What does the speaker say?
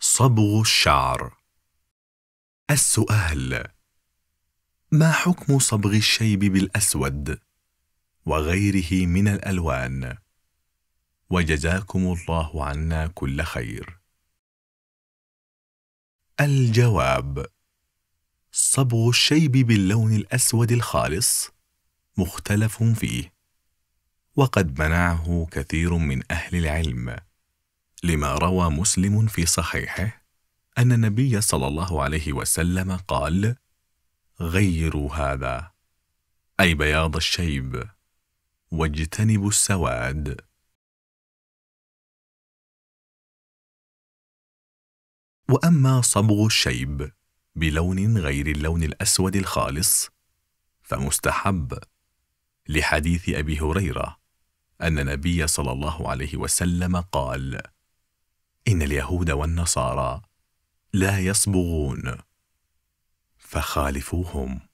صبغ الشعر السؤال ما حكم صبغ الشيب بالأسود وغيره من الألوان؟ وجزاكم الله عنا كل خير الجواب صبغ الشيب باللون الأسود الخالص مختلف فيه وقد منعه كثير من أهل العلم لما روى مسلم في صحيحه أن النبي صلى الله عليه وسلم قال غيروا هذا أي بياض الشيب واجتنبوا السواد وأما صبغ الشيب بلون غير اللون الأسود الخالص فمستحب لحديث أبي هريرة أن النبي صلى الله عليه وسلم قال إن اليهود والنصارى لا يصبغون فخالفوهم